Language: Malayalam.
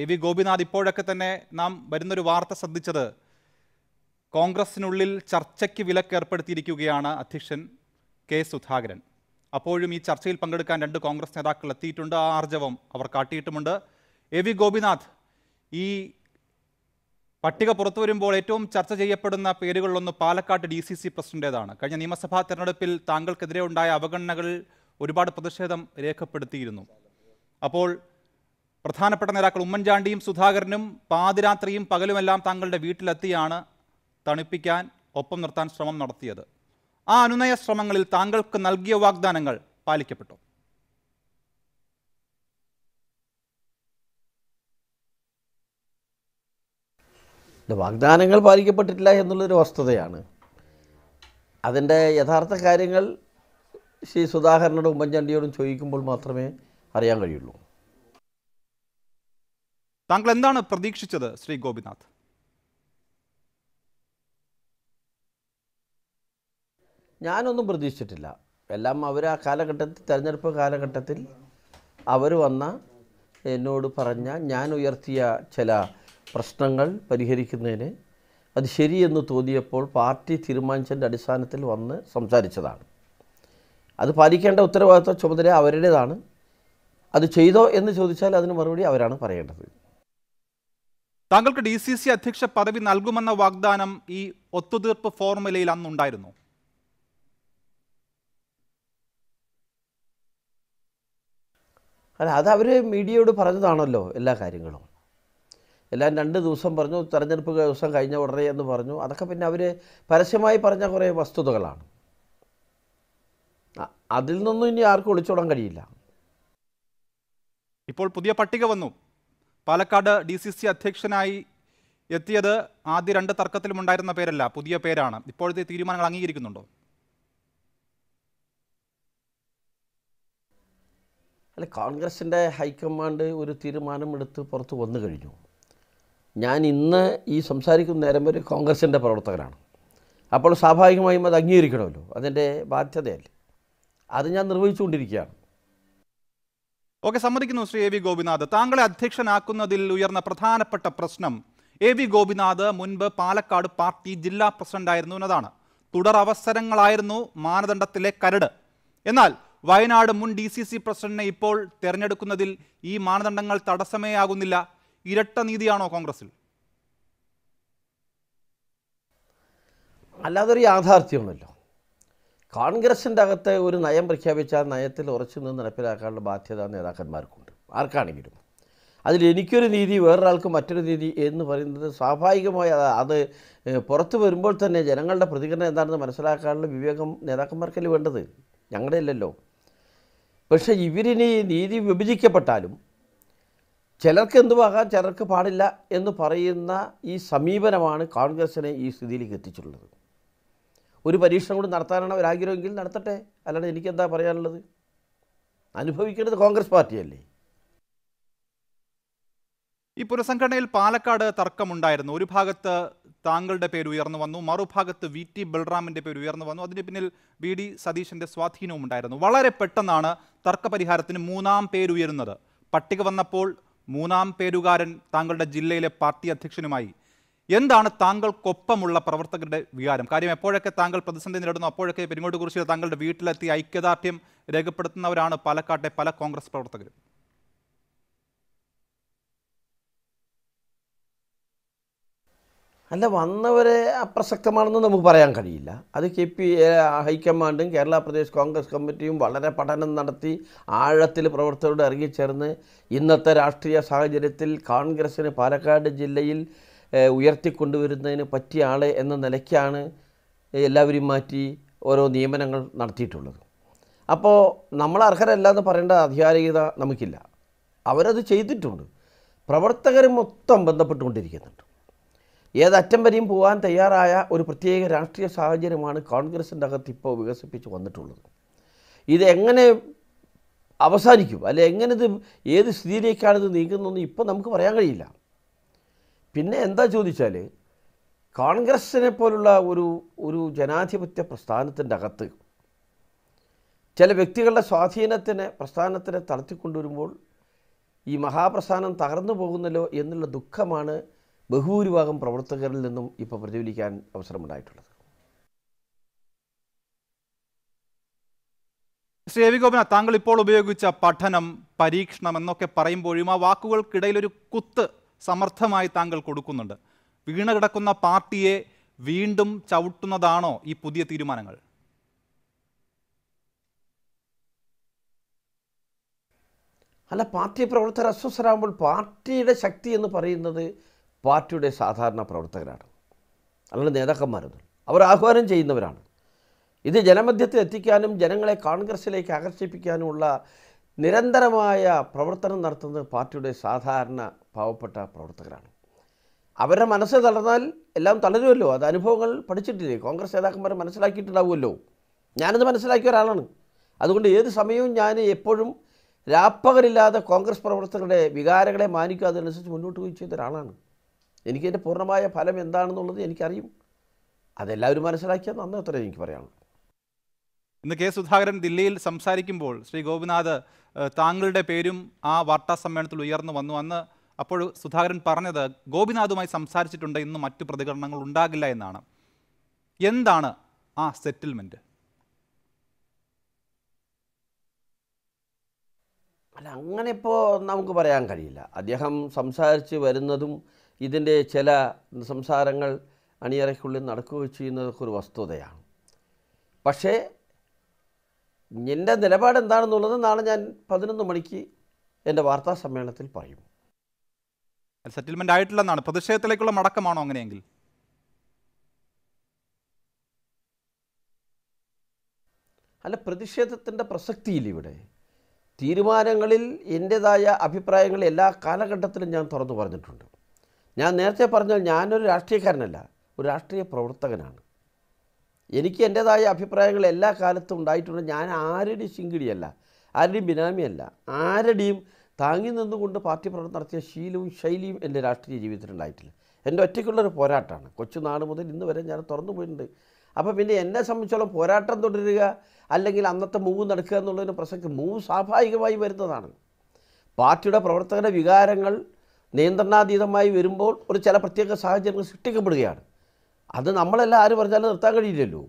എ വി ഗോപിനാഥ് ഇപ്പോഴൊക്കെ തന്നെ നാം വരുന്നൊരു വാർത്ത ശ്രദ്ധിച്ചത് കോൺഗ്രസിനുള്ളിൽ ചർച്ചയ്ക്ക് വിലക്ക് ഏർപ്പെടുത്തിയിരിക്കുകയാണ് അധ്യക്ഷൻ കെ സുധാകരൻ അപ്പോഴും ഈ ചർച്ചയിൽ പങ്കെടുക്കാൻ രണ്ട് കോൺഗ്രസ് നേതാക്കൾ എത്തിയിട്ടുണ്ട് ആ ആർജവം അവർ കാട്ടിയിട്ടുമുണ്ട് എ വി ഗോപിനാഥ് ഈ പട്ടിക പുറത്തു വരുമ്പോൾ ഏറ്റവും ചർച്ച ചെയ്യപ്പെടുന്ന പേരുകളിലൊന്ന് പാലക്കാട് ഡി സി സി പ്രസിഡന്റേതാണ് കഴിഞ്ഞ നിയമസഭാ തെരഞ്ഞെടുപ്പിൽ താങ്കൾക്കെതിരെ ഉണ്ടായ അവഗണനകളിൽ ഒരുപാട് പ്രതിഷേധം രേഖപ്പെടുത്തിയിരുന്നു അപ്പോൾ പ്രധാനപ്പെട്ട നേതാക്കൾ ഉമ്മൻചാണ്ടിയും സുധാകരനും പാതിരാത്രിയും പകലുമെല്ലാം തങ്ങളുടെ വീട്ടിലെത്തിയാണ് തണുപ്പിക്കാൻ ഒപ്പം നിർത്താൻ ശ്രമം നടത്തിയത് ആ അനുനയ ശ്രമങ്ങളിൽ താങ്കൾക്ക് നൽകിയ വാഗ്ദാനങ്ങൾ പാലിക്കപ്പെട്ടു വാഗ്ദാനങ്ങൾ പാലിക്കപ്പെട്ടിട്ടില്ല എന്നുള്ളൊരു വസ്തുതയാണ് അതിൻ്റെ യഥാർത്ഥ കാര്യങ്ങൾ ശ്രീ സുധാകരനോടും ഉമ്മൻചാണ്ടിയോടും ചോദിക്കുമ്പോൾ മാത്രമേ അറിയാൻ കഴിയുള്ളൂ താങ്കൾ എന്താണ് പ്രതീക്ഷിച്ചത് ശ്രീ ഗോപിനാഥ് ഞാനൊന്നും പ്രതീക്ഷിച്ചിട്ടില്ല എല്ലാം അവർ ആ കാലഘട്ടത്തിൽ തിരഞ്ഞെടുപ്പ് കാലഘട്ടത്തിൽ അവർ വന്ന എന്നോട് പറഞ്ഞ ഞാൻ ഉയർത്തിയ ചില പ്രശ്നങ്ങൾ പരിഹരിക്കുന്നതിന് അത് ശരിയെന്ന് തോന്നിയപ്പോൾ പാർട്ടി തീരുമാനിച്ചതിൻ്റെ അടിസ്ഥാനത്തിൽ വന്ന് സംസാരിച്ചതാണ് അത് പാലിക്കേണ്ട ഉത്തരവാദിത്വ ചുമതല അവരുടേതാണ് അത് ചെയ്തോ എന്ന് ചോദിച്ചാൽ അതിന് മറുപടി അവരാണ് പറയേണ്ടത് താങ്കൾക്ക് ഡി സി സി അധ്യക്ഷ പദവി നൽകുമെന്ന വാഗ്ദാനം ഈ ഒത്തുതീർപ്പ് ഫോർമുലയിൽ അന്നുണ്ടായിരുന്നു അല്ല അത് അവർ മീഡിയയോട് പറഞ്ഞതാണല്ലോ എല്ലാ കാര്യങ്ങളും എല്ലാം രണ്ട് ദിവസം പറഞ്ഞു തെരഞ്ഞെടുപ്പ് ദിവസം കഴിഞ്ഞ ഉടനെ എന്ന് പറഞ്ഞു അതൊക്കെ പിന്നെ അവർ പരസ്യമായി പറഞ്ഞ കുറേ വസ്തുതകളാണ് അതിൽ നിന്നും ഇനി ആർക്കും ഒളിച്ചോടാൻ കഴിയില്ല ഇപ്പോൾ പുതിയ പട്ടിക വന്നു പാലക്കാട് ഡി സി സി അധ്യക്ഷനായി എത്തിയത് ആദ്യ രണ്ട് തർക്കത്തിലും ഉണ്ടായിരുന്ന പേരല്ല പുതിയ പേരാണ് ഇപ്പോഴത്തെ തീരുമാനങ്ങൾ അംഗീകരിക്കുന്നുണ്ടോ അല്ല കോൺഗ്രസിൻ്റെ ഹൈക്കമാൻഡ് ഒരു തീരുമാനമെടുത്ത് പുറത്ത് വന്നു കഴിഞ്ഞു ഞാൻ ഇന്ന് ഈ സംസാരിക്കുന്ന നേരം വരെ കോൺഗ്രസിൻ്റെ പ്രവർത്തകരാണ് അപ്പോൾ സ്വാഭാവികമായും അത് അംഗീകരിക്കണമല്ലോ അതിൻ്റെ ബാധ്യതയല്ലേ അത് ഞാൻ നിർവഹിച്ചുകൊണ്ടിരിക്കുകയാണ് ഓക്കെ സമ്മതിക്കുന്നു ശ്രീ എ വി ഗോപിനാഥ് താങ്കളെ അധ്യക്ഷനാക്കുന്നതിൽ ഉയർന്ന പ്രധാനപ്പെട്ട പ്രശ്നം എ വി ഗോപിനാഥ് മുൻപ് പാലക്കാട് പാർട്ടി ജില്ലാ പ്രസിഡന്റായിരുന്നു എന്നതാണ് തുടർ അവസരങ്ങളായിരുന്നു മാനദണ്ഡത്തിലെ കരട് എന്നാൽ വയനാട് മുൻ ഡി സി സി പ്രസിഡന്റിനെ ഇപ്പോൾ തെരഞ്ഞെടുക്കുന്നതിൽ ഈ മാനദണ്ഡങ്ങൾ തടസ്സമേ ആകുന്നില്ല ഇരട്ട നീതിയാണോ കോൺഗ്രസിൽ അല്ലാതൊരു യാഥാർത്ഥ്യമാണല്ലോ കോൺഗ്രസിൻ്റെ അകത്തെ ഒരു നയം പ്രഖ്യാപിച്ച ആ നയത്തിൽ ഉറച്ചു നിന്ന് നടപ്പിലാക്കാനുള്ള ബാധ്യത നേതാക്കന്മാർക്കുണ്ട് ആർക്കാണെങ്കിലും അതിൽ എനിക്കൊരു നീതി വേറൊരാൾക്ക് മറ്റൊരു നീതി എന്ന് പറയുന്നത് സ്വാഭാവികമായി അത് പുറത്തു വരുമ്പോൾ തന്നെ ജനങ്ങളുടെ പ്രതികരണം എന്താണെന്ന് മനസ്സിലാക്കാനുള്ള വിവേകം നേതാക്കന്മാർക്കല്ലേ വേണ്ടത് ഞങ്ങളുടെ അല്ലല്ലോ പക്ഷേ ഇവരിനി നീതി വിഭജിക്കപ്പെട്ടാലും ചിലർക്ക് എന്തുമാകാൻ ചിലർക്ക് പാടില്ല എന്ന് പറയുന്ന ഈ സമീപനമാണ് കോൺഗ്രസിനെ ഈ സ്ഥിതിയിലേക്ക് എത്തിച്ചിട്ടുള്ളത് ഒരു പരീക്ഷണം കൂടി നടത്താനാണ് അവരാഗ്രഹമെങ്കിൽ നടത്തട്ടെ അല്ലാണ്ട് എനിക്കെന്താ പറയാനുള്ളത് അനുഭവിക്കേണ്ടത് കോൺഗ്രസ് പാർട്ടിയല്ലേ ഈ പുനഃസംഘടനയിൽ പാലക്കാട് തർക്കമുണ്ടായിരുന്നു ഒരു ഭാഗത്ത് താങ്കളുടെ പേര് ഉയർന്നു വന്നു മറുഭാഗത്ത് വി ടി ബൽറാമിൻ്റെ പേര് ഉയർന്നു വന്നു അതിന് പിന്നിൽ വി ഡി സതീശൻ്റെ സ്വാധീനവും ഉണ്ടായിരുന്നു വളരെ പെട്ടെന്നാണ് തർക്കപരിഹാരത്തിന് മൂന്നാം പേരുയരുന്നത് പട്ടിക വന്നപ്പോൾ മൂന്നാം പേരുകാരൻ താങ്കളുടെ ജില്ലയിലെ പാർട്ടി അധ്യക്ഷനുമായി എന്താണ് താങ്കൾക്കൊപ്പമുള്ള പ്രവർത്തകരുടെ വികാരം കാര്യം എപ്പോഴൊക്കെ താങ്കൾ പ്രതിസന്ധി നേരിടുന്നു അപ്പോഴൊക്കെ പെരിങ്ങോട്ട് കുറിച്ച് താങ്കളുടെ വീട്ടിലെത്തി ഐക്യദാർഢ്യം രേഖപ്പെടുത്തുന്നവരാണ് പാലക്കാട്ടെ പല കോൺഗ്രസ് പ്രവർത്തകരും അല്ല വന്നവരെ അപ്രസക്തമാണെന്ന് നമുക്ക് പറയാൻ കഴിയില്ല അത് കെ പി ഹൈക്കമാൻഡും കേരള പ്രദേശ് കോൺഗ്രസ് കമ്മിറ്റിയും വളരെ പഠനം നടത്തി ആഴത്തിൽ പ്രവർത്തകരോട് ഇറങ്ങിച്ചേർന്ന് ഇന്നത്തെ രാഷ്ട്രീയ സാഹചര്യത്തിൽ കോൺഗ്രസ്സിന് പാലക്കാട് ജില്ലയിൽ ഉയർത്തിക്കൊണ്ടുവരുന്നതിന് പറ്റിയ ആളെ എന്ന നിലയ്ക്കാണ് എല്ലാവരും മാറ്റി ഓരോ നിയമനങ്ങൾ നടത്തിയിട്ടുള്ളത് അപ്പോൾ നമ്മൾ അർഹരല്ല എന്ന് പറയേണ്ട ആധികാരികത നമുക്കില്ല അവരത് ചെയ്തിട്ടുണ്ട് പ്രവർത്തകർ മൊത്തം ബന്ധപ്പെട്ടുകൊണ്ടിരിക്കുന്നുണ്ട് ഏതറ്റം വരെയും പോകാൻ തയ്യാറായ ഒരു പ്രത്യേക രാഷ്ട്രീയ സാഹചര്യമാണ് കോൺഗ്രസിൻ്റെ അകത്ത് ഇപ്പോൾ വികസിപ്പിച്ച് വന്നിട്ടുള്ളത് ഇത് എങ്ങനെ അവസാനിക്കും അല്ലെ എങ്ങനെ ഇത് ഏത് സ്ഥിതിയിലേക്കാണ് ഇത് നീങ്ങുന്നതെന്ന് ഇപ്പോൾ നമുക്ക് പറയാൻ കഴിയില്ല പിന്നെ എന്താ ചോദിച്ചാൽ കോൺഗ്രസിനെ പോലുള്ള ഒരു ഒരു ജനാധിപത്യ പ്രസ്ഥാനത്തിൻ്റെ അകത്ത് ചില വ്യക്തികളുടെ സ്വാധീനത്തിനെ പ്രസ്ഥാനത്തിനെ തളർത്തിക്കൊണ്ടുവരുമ്പോൾ ഈ മഹാപ്രസ്ഥാനം തകർന്നു പോകുന്നല്ലോ എന്നുള്ള ദുഃഖമാണ് ബഹുഭൂരിഭാഗം പ്രവർത്തകരിൽ നിന്നും ഇപ്പോൾ പ്രതിഫലിക്കാൻ അവസരമുണ്ടായിട്ടുള്ളത് ശ്രീ ഗോപന താങ്കൾ ഇപ്പോൾ ഉപയോഗിച്ച പഠനം പരീക്ഷണം എന്നൊക്കെ പറയുമ്പോഴും ആ വാക്കുകൾക്കിടയിൽ ഒരു കുത്ത് സമർത്ഥമായി താങ്കൾ കൊടുക്കുന്നുണ്ട് വീണ കിടക്കുന്ന പാർട്ടിയെ വീണ്ടും ചവിട്ടുന്നതാണോ ഈ പുതിയ തീരുമാനങ്ങൾ അല്ല പാർട്ടി പ്രവർത്തകർ അസ്വസ്ഥരാകുമ്പോൾ പാർട്ടിയുടെ ശക്തി എന്ന് പറയുന്നത് പാർട്ടിയുടെ സാധാരണ പ്രവർത്തകരാണ് അല്ലെങ്കിൽ നേതാക്കന്മാരൊന്നും അവർ ആഹ്വാനം ചെയ്യുന്നവരാണ് ഇത് ജനമധ്യത്തിൽ എത്തിക്കാനും ജനങ്ങളെ കോൺഗ്രസിലേക്ക് ആകർഷിപ്പിക്കാനുമുള്ള നിരന്തരമായ പ്രവർത്തനം നടത്തുന്നത് പാർട്ടിയുടെ സാധാരണ പാവപ്പെട്ട പ്രവർത്തകരാണ് അവരുടെ മനസ്സ് തളർന്നാൽ എല്ലാം തളരുമല്ലോ അത് അനുഭവങ്ങൾ പഠിച്ചിട്ടില്ലേ കോൺഗ്രസ് നേതാക്കന്മാർ മനസ്സിലാക്കിയിട്ടുണ്ടാവുമല്ലോ ഞാനത് മനസ്സിലാക്കിയ ഒരാളാണ് അതുകൊണ്ട് ഏത് സമയവും ഞാൻ എപ്പോഴും രാപ്പകലില്ലാതെ കോൺഗ്രസ് പ്രവർത്തകരുടെ വികാരങ്ങളെ മാനിക്കുക അതനുസരിച്ച് മുന്നോട്ട് പോയി ചെയ്ത ഒരാളാണ് എനിക്കതിൻ്റെ പൂർണ്ണമായ ഫലം എന്താണെന്നുള്ളത് എനിക്കറിയും അതെല്ലാവരും മനസ്സിലാക്കിയാൽ നന്നത്രേ എനിക്ക് പറയാനുള്ളൂ ഇന്ന് കെ സുധാകരൻ ദില്ലിയിൽ സംസാരിക്കുമ്പോൾ ശ്രീ ഗോപിനാഥ് താങ്കളുടെ പേരും ആ വാർത്താ സമ്മേളനത്തിൽ ഉയർന്നു വന്നു അന്ന് അപ്പോൾ സുധാകരൻ പറഞ്ഞത് ഗോപിനാഥുമായി സംസാരിച്ചിട്ടുണ്ട് ഇന്ന് മറ്റു പ്രതികരണങ്ങൾ ഉണ്ടാകില്ല എന്നാണ് എന്താണ് ആ സെറ്റിൽമെൻറ്റ് അല്ല അങ്ങനെ ഇപ്പോൾ നമുക്ക് പറയാൻ കഴിയില്ല അദ്ദേഹം സംസാരിച്ച് വരുന്നതും ഇതിൻ്റെ ചില സംസാരങ്ങൾ അണിയറയ്ക്കുള്ളിൽ നടക്കുകയോ ചെയ്യുന്നതൊക്കെ ഒരു വസ്തുതയാണ് പക്ഷേ എൻ്റെ നിലപാട് എന്താണെന്നുള്ളത് നാളെ ഞാൻ പതിനൊന്ന് മണിക്ക് എൻ്റെ വാർത്താ സമ്മേളനത്തിൽ പറയും സെറ്റിൽമെൻ്റ് ആയിട്ടില്ലെന്നാണ് പ്രതിഷേധത്തിലേക്കുള്ള മടക്കമാണോ അങ്ങനെയെങ്കിൽ അല്ല പ്രതിഷേധത്തിൻ്റെ പ്രസക്തിയില്ല ഇവിടെ തീരുമാനങ്ങളിൽ എൻ്റെതായ അഭിപ്രായങ്ങൾ എല്ലാ കാലഘട്ടത്തിലും ഞാൻ തുറന്നു പറഞ്ഞിട്ടുണ്ട് ഞാൻ നേരത്തെ പറഞ്ഞാൽ ഞാനൊരു രാഷ്ട്രീയക്കാരനല്ല ഒരു രാഷ്ട്രീയ പ്രവർത്തകനാണ് എനിക്ക് എൻ്റെതായ അഭിപ്രായങ്ങൾ എല്ലാ കാലത്തും ഉണ്ടായിട്ടുണ്ട് ഞാൻ ആരുടെയും ശിങ്കിടിയല്ല ആരുടെയും ബിനാമിയല്ല ആരുടെയും താങ്ങി നിന്നുകൊണ്ട് പാർട്ടി പ്രവർത്തനം നടത്തിയ ശീലവും ശൈലിയും എൻ്റെ രാഷ്ട്രീയ ജീവിതത്തിലുണ്ടായിട്ടില്ല എൻ്റെ ഒറ്റയ്ക്കുള്ളൊരു പോരാട്ടമാണ് നാട് മുതൽ ഇന്ന് വരെ ഞാൻ തുറന്നു പോയിട്ടുണ്ട് അപ്പോൾ പിന്നെ എന്നെ സംബന്ധിച്ചോളം പോരാട്ടം തുടരുക അല്ലെങ്കിൽ അന്നത്തെ മൂവ് നടക്കുക എന്നുള്ളതിന് പ്രസക്തി മൂവ് സ്വാഭാവികമായി വരുന്നതാണ് പാർട്ടിയുടെ പ്രവർത്തകരുടെ വികാരങ്ങൾ നിയന്ത്രണാതീതമായി വരുമ്പോൾ ഒരു ചില പ്രത്യേക സാഹചര്യങ്ങൾ സൃഷ്ടിക്കപ്പെടുകയാണ് അത് നമ്മളെല്ലാം ആര് പറഞ്ഞാലും നിർത്താൻ കഴിയില്ലല്ലോ